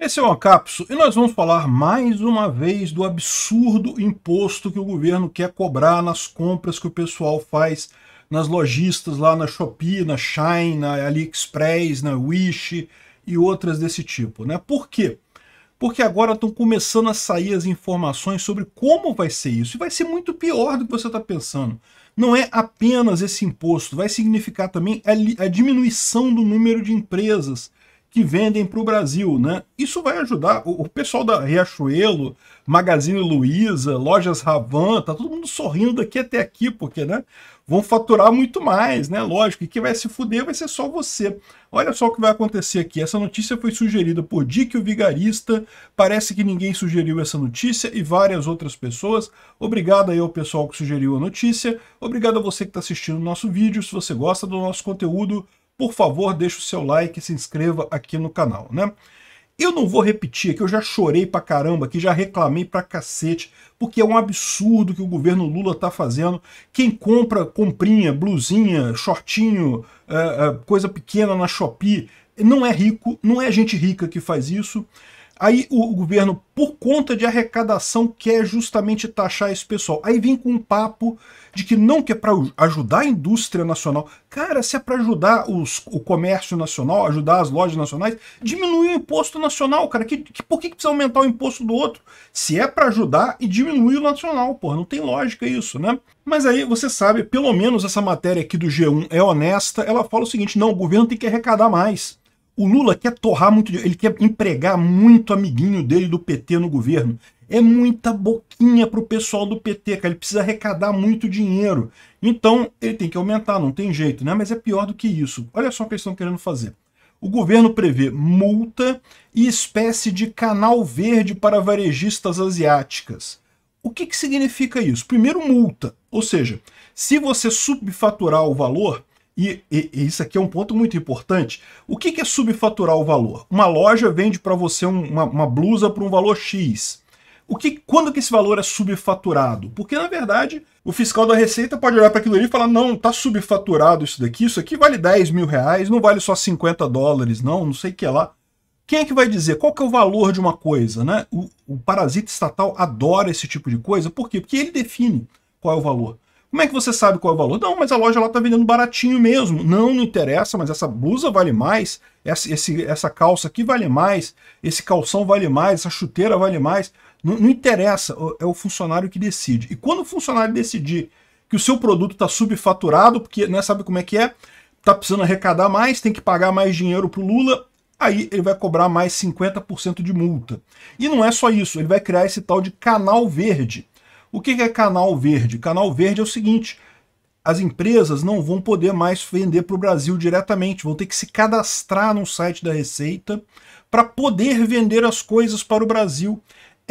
Esse é o Ancapso e nós vamos falar mais uma vez do absurdo imposto que o governo quer cobrar nas compras que o pessoal faz nas lojistas lá na Shopee, na Shine, na AliExpress, na Wish e outras desse tipo. Né? Por quê? Porque agora estão começando a sair as informações sobre como vai ser isso. E vai ser muito pior do que você está pensando. Não é apenas esse imposto, vai significar também a, a diminuição do número de empresas que vendem para o Brasil, né? Isso vai ajudar o, o pessoal da Riachuelo, Magazine Luiza, Lojas Ravan, tá todo mundo sorrindo daqui até aqui, porque, né? Vão faturar muito mais, né? Lógico, e quem vai se fuder vai ser só você. Olha só o que vai acontecer aqui. Essa notícia foi sugerida por Dick o Vigarista. Parece que ninguém sugeriu essa notícia e várias outras pessoas. Obrigado aí ao pessoal que sugeriu a notícia. Obrigado a você que está assistindo o nosso vídeo. Se você gosta do nosso conteúdo, por favor, deixe o seu like e se inscreva aqui no canal, né? Eu não vou repetir, que eu já chorei pra caramba, que já reclamei pra cacete, porque é um absurdo que o governo Lula tá fazendo. Quem compra comprinha, blusinha, shortinho, eh, eh, coisa pequena na Shopee, não é rico, não é gente rica que faz isso. Aí o governo, por conta de arrecadação, quer justamente taxar esse pessoal. Aí vem com um papo de que não que é para ajudar a indústria nacional. Cara, se é para ajudar os, o comércio nacional, ajudar as lojas nacionais, diminui o imposto nacional, cara. Que, que por que, que, precisa aumentar o imposto do outro? Se é para ajudar e diminuir o nacional, porra, não tem lógica isso, né? Mas aí você sabe, pelo menos essa matéria aqui do G1 é honesta, ela fala o seguinte: não, o governo tem que arrecadar mais. O Lula quer torrar muito, ele quer empregar muito amiguinho dele do PT no governo. É muita boquinha para o pessoal do PT, cara. Ele precisa arrecadar muito dinheiro. Então, ele tem que aumentar, não tem jeito, né? Mas é pior do que isso. Olha só o que eles estão querendo fazer. O governo prevê multa e espécie de canal verde para varejistas asiáticas. O que, que significa isso? Primeiro, multa. Ou seja, se você subfaturar o valor, e, e, e, isso aqui é um ponto muito importante. O que, que é subfaturar o valor? Uma loja vende para você um, uma, uma, blusa por um valor X. O que, quando que esse valor é subfaturado? Porque, na verdade, o fiscal da Receita pode olhar para aquilo ali e falar: não, tá subfaturado isso daqui, isso aqui vale 10 mil reais, não vale só 50 dólares, não, não sei o que lá. Quem é que vai dizer qual que é o valor de uma coisa? Né? O, o parasita estatal adora esse tipo de coisa, por quê? Porque ele define qual é o valor. Como é que você sabe qual é o valor? Não, mas a loja lá está vendendo baratinho mesmo. Não, não interessa, mas essa blusa vale mais, essa, esse, essa calça aqui vale mais, esse calção vale mais, essa chuteira vale mais. Não, não interessa, é o funcionário que decide. E quando o funcionário decidir que o seu produto está subfaturado, porque né, sabe como é que é? Está precisando arrecadar mais, tem que pagar mais dinheiro para o Lula, aí ele vai cobrar mais 50% de multa. E não é só isso, ele vai criar esse tal de canal verde o que é canal verde? Canal verde é o seguinte, as empresas não vão poder mais vender para o Brasil diretamente, vão ter que se cadastrar no site da Receita para poder vender as coisas para o Brasil.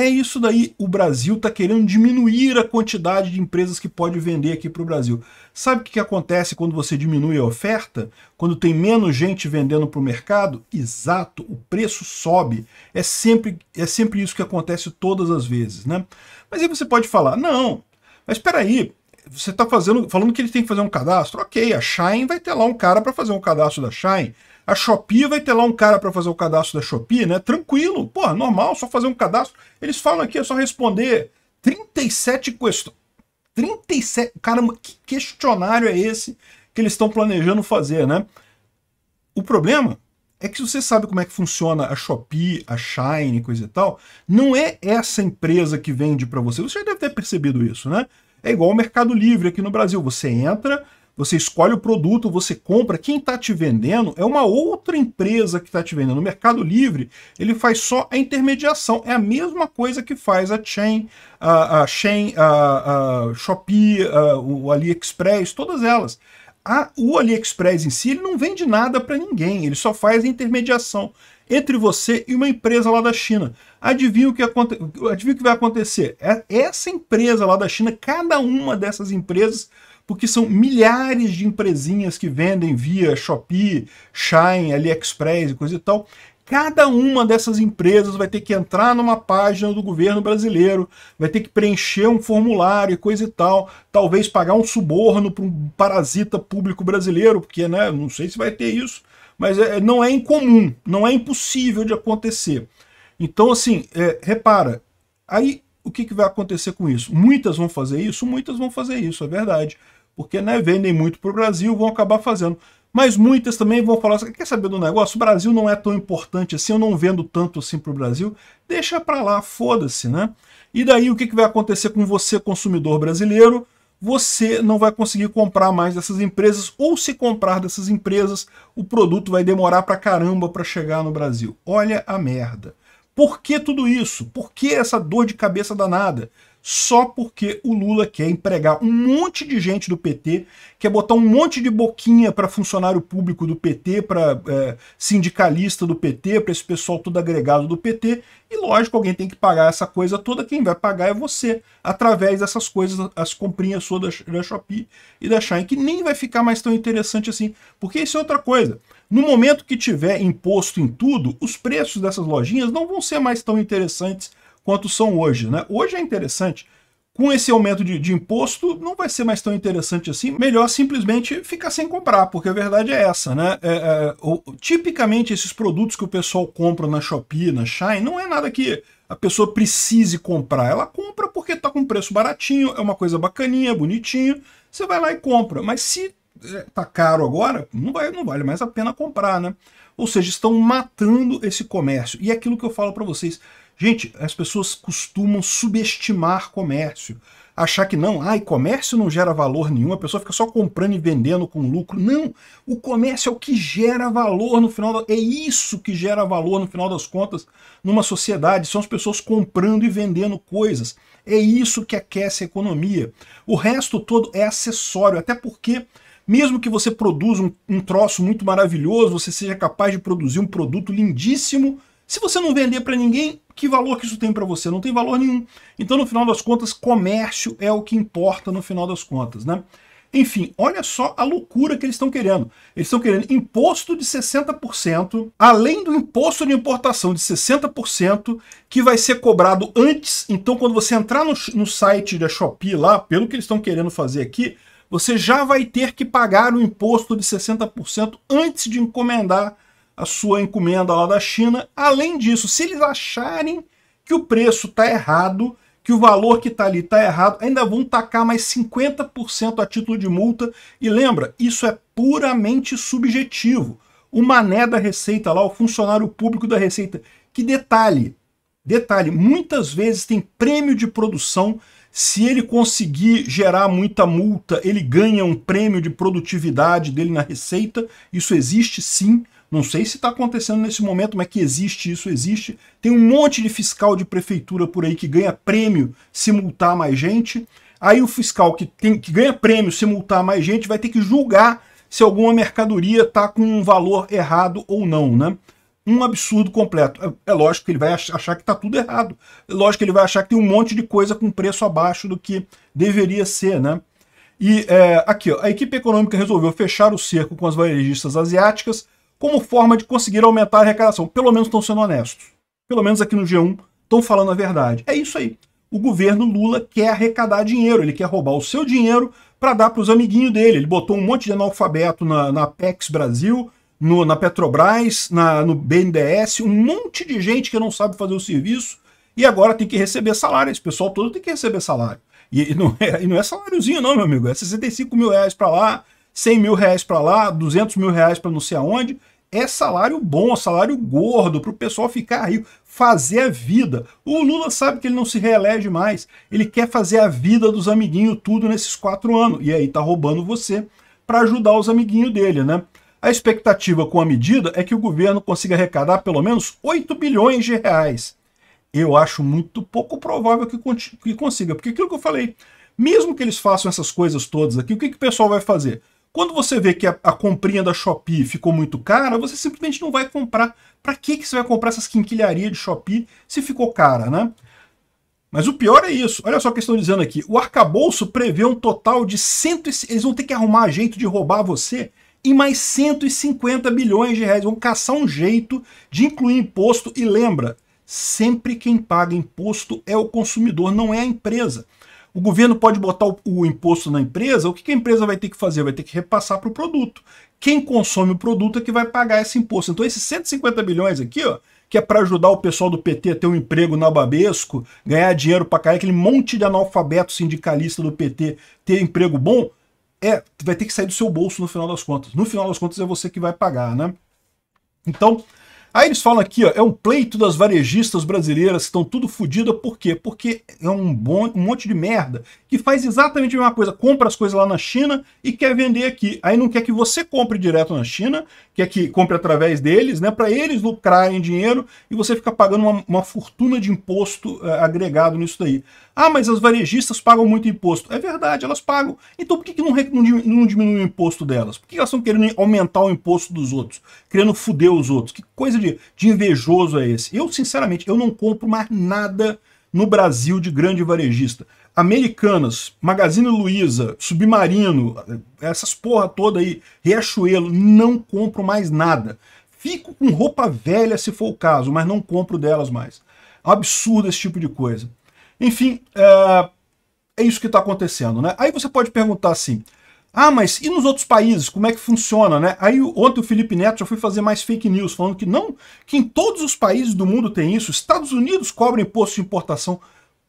É isso daí. O Brasil está querendo diminuir a quantidade de empresas que pode vender aqui para o Brasil. Sabe o que, que acontece quando você diminui a oferta? Quando tem menos gente vendendo para o mercado? Exato, o preço sobe. É sempre, é sempre isso que acontece todas as vezes. Né? Mas aí você pode falar, não, mas espera aí, você está falando que ele tem que fazer um cadastro? Ok, a Shine vai ter lá um cara para fazer um cadastro da Shine. A Shopee vai ter lá um cara para fazer o cadastro da Shopee, né? Tranquilo, porra, normal, só fazer um cadastro. Eles falam aqui, é só responder 37 questões. 37. Caramba, que questionário é esse que eles estão planejando fazer, né? O problema é que você sabe como é que funciona a Shopee, a Shine, coisa e tal. Não é essa empresa que vende para você. Você já deve ter percebido isso, né? É igual o Mercado Livre aqui no Brasil. Você entra, você escolhe o produto, você compra. Quem está te vendendo é uma outra empresa que está te vendendo. No Mercado Livre ele faz só a intermediação. É a mesma coisa que faz a Chain, a, a Chain, a, a Shopee, a, o AliExpress, todas elas. A, o AliExpress em si ele não vende nada para ninguém. Ele só faz a intermediação entre você e uma empresa lá da China. Adivinha o que, aconte... Adivinha o que vai acontecer? É, essa empresa lá da China, cada uma dessas empresas porque são milhares de empresinhas que vendem via Shopee, Shine, AliExpress e coisa e tal. Cada uma dessas empresas vai ter que entrar numa página do governo brasileiro, vai ter que preencher um formulário e coisa e tal, talvez pagar um suborno para um parasita público brasileiro, porque né, não sei se vai ter isso, mas é, é, não é incomum, não é impossível de acontecer. Então, assim, é, repara, aí o que, que vai acontecer com isso? Muitas vão fazer isso? Muitas vão fazer isso, é verdade porque né, vendem muito para o Brasil, vão acabar fazendo. Mas muitas também vão falar assim, quer saber do negócio? O Brasil não é tão importante assim, eu não vendo tanto assim para o Brasil. Deixa para lá, foda-se, né? E daí o que, que vai acontecer com você, consumidor brasileiro? Você não vai conseguir comprar mais dessas empresas, ou se comprar dessas empresas, o produto vai demorar para caramba para chegar no Brasil. Olha a merda. Por que tudo isso? Por que essa dor de cabeça danada? só porque o Lula quer empregar um monte de gente do PT, quer botar um monte de boquinha para funcionário público do PT, para é, sindicalista do PT, para esse pessoal todo agregado do PT, e lógico, alguém tem que pagar essa coisa toda, quem vai pagar é você, através dessas coisas, as comprinhas suas da, da Shopee e da Shine, que nem vai ficar mais tão interessante assim, porque isso é outra coisa. No momento que tiver imposto em tudo, os preços dessas lojinhas não vão ser mais tão interessantes quanto são hoje. Né? Hoje é interessante. Com esse aumento de, de imposto, não vai ser mais tão interessante assim. Melhor simplesmente ficar sem comprar, porque a verdade é essa, né? É, é, o, tipicamente, esses produtos que o pessoal compra na Shopee, na Shine, não é nada que a pessoa precise comprar. Ela compra porque está com preço baratinho, é uma coisa bacaninha, bonitinha. Você vai lá e compra. Mas se é, tá caro agora, não, vai, não vale mais a pena comprar, né? Ou seja, estão matando esse comércio. E é aquilo que eu falo para vocês, Gente, as pessoas costumam subestimar comércio, achar que não, ai, comércio não gera valor nenhum, a pessoa fica só comprando e vendendo com lucro. Não, o comércio é o que gera valor no final, da... é isso que gera valor no final das contas numa sociedade, são as pessoas comprando e vendendo coisas. É isso que aquece a economia. O resto todo é acessório, até porque mesmo que você produza um, um troço muito maravilhoso, você seja capaz de produzir um produto lindíssimo, se você não vender para ninguém, que valor que isso tem para você? Não tem valor nenhum. Então, no final das contas, comércio é o que importa no final das contas, né? Enfim, olha só a loucura que eles estão querendo. Eles estão querendo imposto de 60%, além do imposto de importação de 60%, que vai ser cobrado antes. Então, quando você entrar no, no site da Shopee lá, pelo que eles estão querendo fazer aqui, você já vai ter que pagar o imposto de 60% antes de encomendar a sua encomenda lá da China. Além disso, se eles acharem que o preço está errado, que o valor que está ali está errado, ainda vão tacar mais 50% a título de multa. E lembra, isso é puramente subjetivo. O mané da Receita lá, o funcionário público da Receita, que detalhe, detalhe, muitas vezes tem prêmio de produção se ele conseguir gerar muita multa, ele ganha um prêmio de produtividade dele na receita. Isso existe sim. Não sei se está acontecendo nesse momento, mas que existe isso, existe. Tem um monte de fiscal de prefeitura por aí que ganha prêmio se multar mais gente. Aí o fiscal que, tem, que ganha prêmio se multar mais gente vai ter que julgar se alguma mercadoria está com um valor errado ou não, né? Um absurdo completo. É, é lógico que ele vai achar que está tudo errado. É lógico que ele vai achar que tem um monte de coisa com preço abaixo do que deveria ser, né? E é, aqui, ó, a equipe econômica resolveu fechar o cerco com as varejistas asiáticas como forma de conseguir aumentar a arrecadação. Pelo menos estão sendo honestos. Pelo menos aqui no G1 estão falando a verdade. É isso aí. O governo Lula quer arrecadar dinheiro, ele quer roubar o seu dinheiro para dar para os amiguinhos dele. Ele botou um monte de analfabeto na, na PEX Brasil, no, na Petrobras, na, no BNDES, um monte de gente que não sabe fazer o serviço e agora tem que receber salário. Esse pessoal todo tem que receber salário. E, e não, é, e não é saláriozinho não, meu amigo. É 65 mil reais para lá, 100 mil reais para lá, 200 mil reais para não sei aonde, é salário bom, salário gordo, para o pessoal ficar rico, fazer a vida. O Lula sabe que ele não se reelege mais, ele quer fazer a vida dos amiguinhos tudo nesses quatro anos, e aí tá roubando você para ajudar os amiguinhos dele, né? A expectativa com a medida é que o governo consiga arrecadar pelo menos 8 bilhões de reais. Eu acho muito pouco provável que, que consiga, porque aquilo que eu falei, mesmo que eles façam essas coisas todas aqui, o que, que o pessoal vai fazer? Quando você vê que a, a, comprinha da Shopee ficou muito cara, você simplesmente não vai comprar. Para que, que você vai comprar essas quinquilharias de Shopee se ficou cara, né? Mas o pior é isso. Olha só o que estão dizendo aqui. O arcabouço prevê um total de 100... Eles vão ter que arrumar jeito de roubar você em mais 150 bilhões de reais. Vão caçar um jeito de incluir imposto. E lembra, sempre quem paga imposto é o consumidor, não é a empresa. O governo pode botar o, o imposto na empresa, o que, que a empresa vai ter que fazer? Vai ter que repassar para o produto. Quem consome o produto é que vai pagar esse imposto. Então esses 150 bilhões aqui, ó, que é para ajudar o pessoal do PT a ter um emprego na Babesco, ganhar dinheiro para cair, aquele monte de analfabeto sindicalista do PT ter emprego bom, é, vai ter que sair do seu bolso no final das contas. No final das contas é você que vai pagar, né? Então, Aí eles falam aqui, ó, é um pleito das varejistas brasileiras que estão tudo fodidas, por quê? Porque é um, bom, um monte de merda que faz exatamente a mesma coisa, compra as coisas lá na China e quer vender aqui. Aí não quer que você compre direto na China, quer que compre através deles, né, para eles lucrarem dinheiro e você fica pagando uma, uma fortuna de imposto uh, agregado nisso daí. Ah, mas as varejistas pagam muito imposto. É verdade, elas pagam. Então por que, que não, não, diminui o imposto delas? Por que elas estão querendo aumentar o imposto dos outros? Querendo foder os outros? Que coisa coisa de, de invejoso é esse? Eu, sinceramente, eu não compro mais nada no Brasil de grande varejista. Americanas, Magazine Luiza, Submarino, essas porra toda aí, Riachuelo, não compro mais nada. Fico com roupa velha se for o caso, mas não compro delas mais. Absurdo esse tipo de coisa. Enfim, é, é isso que está acontecendo, né? Aí você pode perguntar assim, ah, mas e nos outros países? Como é que funciona, né? Aí ontem o Felipe Neto já foi fazer mais fake news, falando que não, que em todos os países do mundo tem isso. Estados Unidos cobra imposto de importação.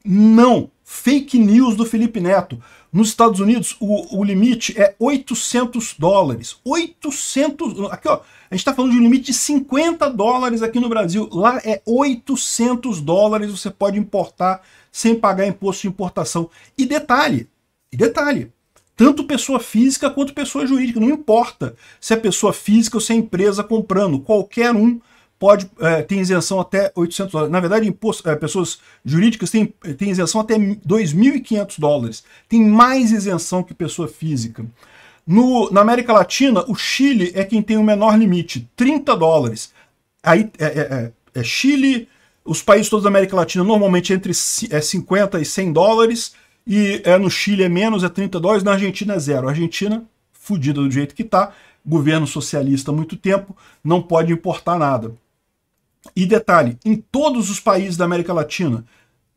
Não! Fake news do Felipe Neto. Nos Estados Unidos, o, o limite é 800 dólares. 800... Aqui, ó, a gente está falando de um limite de 50 dólares aqui no Brasil. Lá é 800 dólares, você pode importar sem pagar imposto de importação. E detalhe, e detalhe, tanto pessoa física quanto pessoa jurídica, não importa se é pessoa física ou se é empresa comprando, qualquer um pode é, tem isenção até 800 dólares. Na verdade, imposto, é, pessoas jurídicas têm, têm isenção até 2.500 dólares. Tem mais isenção que pessoa física. No, na América Latina, o Chile é quem tem o menor limite, 30 dólares. Aí é é, é, é Chile, os países todos da América Latina, normalmente é entre é 50 e 100 dólares e é, no Chile é menos, é 32, dólares, na Argentina é zero. A Argentina, fodida do jeito que está, governo socialista há muito tempo, não pode importar nada. E detalhe, em todos os países da América Latina,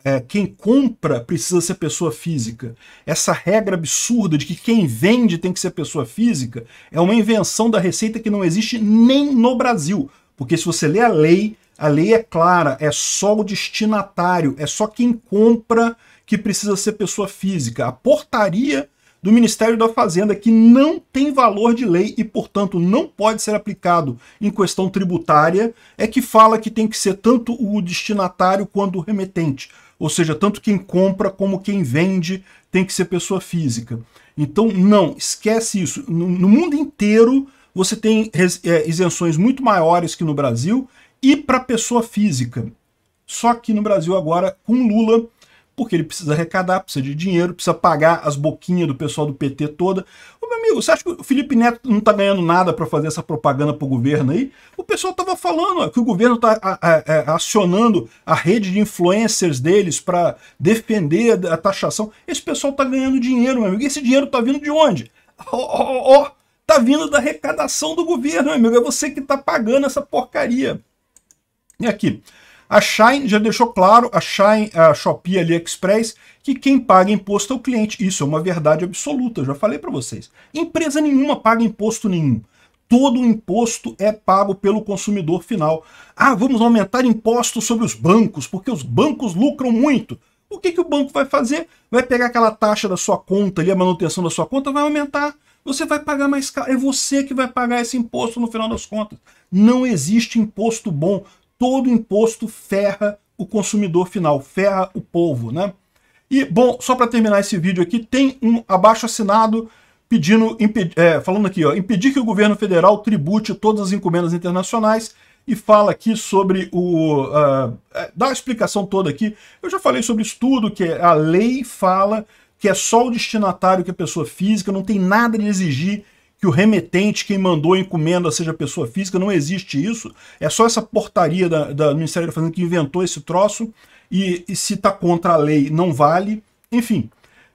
é, quem compra precisa ser pessoa física. Essa regra absurda de que quem vende tem que ser pessoa física é uma invenção da Receita que não existe nem no Brasil. Porque se você lê a lei, a lei é clara, é só o destinatário, é só quem compra que precisa ser pessoa física. A portaria do Ministério da Fazenda, que não tem valor de lei e, portanto, não pode ser aplicado em questão tributária, é que fala que tem que ser tanto o destinatário quanto o remetente. Ou seja, tanto quem compra como quem vende tem que ser pessoa física. Então, não, esquece isso. No, no mundo inteiro, você tem é, isenções muito maiores que no Brasil e para pessoa física. Só que no Brasil agora, com Lula, porque ele precisa arrecadar, precisa de dinheiro, precisa pagar as boquinhas do pessoal do PT toda. Ô, meu amigo, você acha que o Felipe Neto não está ganhando nada para fazer essa propaganda para o governo aí? O pessoal estava falando ó, que o governo está é, acionando a rede de influencers deles para defender a, taxação. Esse pessoal está ganhando dinheiro, meu amigo. E esse dinheiro está vindo de onde? Ó, ó, tá vindo da arrecadação do governo, meu amigo. É você que está pagando essa porcaria. E é aqui, a Shine já deixou claro, a Shine, a Shopee AliExpress, que quem paga imposto é o cliente. Isso é uma verdade absoluta, já falei para vocês. Empresa nenhuma paga imposto nenhum. Todo o imposto é pago pelo consumidor final. Ah, vamos aumentar impostos sobre os bancos, porque os bancos lucram muito. O que, que o banco vai fazer? Vai pegar aquela taxa da sua conta ali, a manutenção da sua conta, vai aumentar. Você vai pagar mais caro. É você que vai pagar esse imposto no final das contas. Não existe imposto bom todo imposto ferra o consumidor final, ferra o povo, né? E, bom, só para terminar esse vídeo aqui, tem um abaixo assinado pedindo, é, falando aqui, ó, impedir que o governo federal tribute todas as encomendas internacionais e fala aqui sobre o... Uh, dá a explicação toda aqui. Eu já falei sobre isso tudo, que é, a lei fala que é só o destinatário que é pessoa física, não tem nada de exigir que o remetente, quem mandou a encomenda, seja pessoa física, não existe isso. É só essa portaria da, da Ministério da Fazenda que inventou esse troço e, e se está contra a lei não vale. Enfim.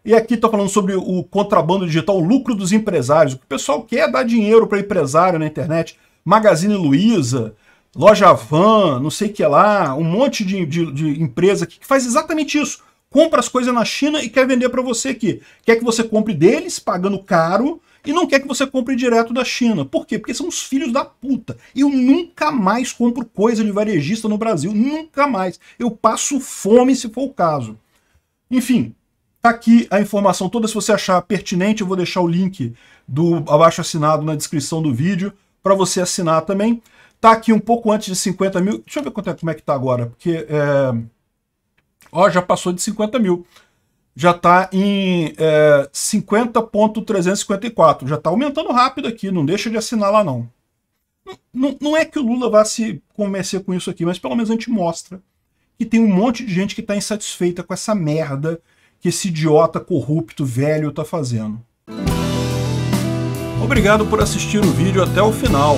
E aqui está falando sobre o contrabando digital, o lucro dos empresários. O pessoal quer dar dinheiro para empresário na internet. Magazine Luiza, Loja Van, não sei o que lá, um monte de, de, de empresa que faz exatamente isso compra as coisas na China e quer vender para você aqui. Quer que você compre deles, pagando caro, e não quer que você compre direto da China. Por quê? Porque são os filhos da puta. Eu nunca mais compro coisa de varejista no Brasil, nunca mais. Eu passo fome se for o caso. Enfim, tá aqui a informação toda. Se você achar pertinente, eu vou deixar o link do abaixo assinado na descrição do vídeo para você assinar também. Tá aqui um pouco antes de 50 mil. Deixa eu ver quanto é, como é que tá agora, porque é... Ó, já passou de 50 mil já está em é, 50.354, já está aumentando rápido aqui, não deixa de lá não. não. Não é que o Lula vá se convencer com isso aqui, mas pelo menos a gente mostra que tem um monte de gente que está insatisfeita com essa merda que esse idiota corrupto velho está fazendo. Obrigado por assistir o vídeo até o final.